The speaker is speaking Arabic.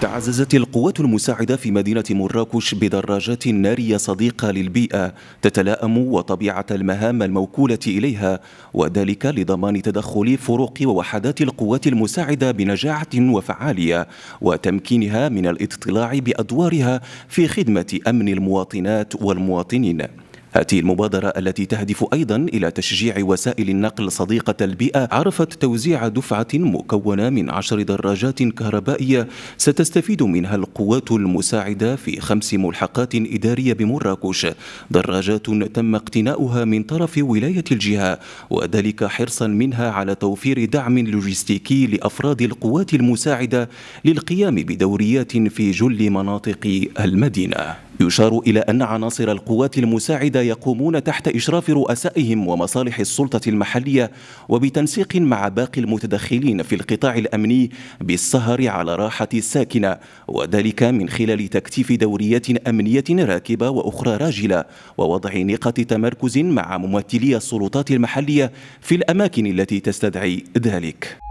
تعززت القوات المساعدة في مدينة مراكش بدراجات نارية صديقة للبيئة تتلائم وطبيعة المهام الموكولة إليها وذلك لضمان تدخل فروق ووحدات القوات المساعدة بنجاعة وفعالية وتمكينها من الاطلاع بأدوارها في خدمة أمن المواطنات والمواطنين هذه المبادرة التي تهدف أيضا إلى تشجيع وسائل النقل صديقة البيئة عرفت توزيع دفعة مكونة من عشر دراجات كهربائية ستستفيد منها القوات المساعدة في خمس ملحقات إدارية بمراكش دراجات تم اقتناؤها من طرف ولاية الجهة وذلك حرصا منها على توفير دعم لوجستيكي لأفراد القوات المساعدة للقيام بدوريات في جل مناطق المدينة يشار إلى أن عناصر القوات المساعدة يقومون تحت إشراف رؤسائهم ومصالح السلطة المحلية وبتنسيق مع باقي المتدخلين في القطاع الأمني بالسهر على راحة الساكنة وذلك من خلال تكتيف دوريات أمنية راكبة وأخرى راجلة ووضع نقاط تمركز مع ممثلي السلطات المحلية في الأماكن التي تستدعي ذلك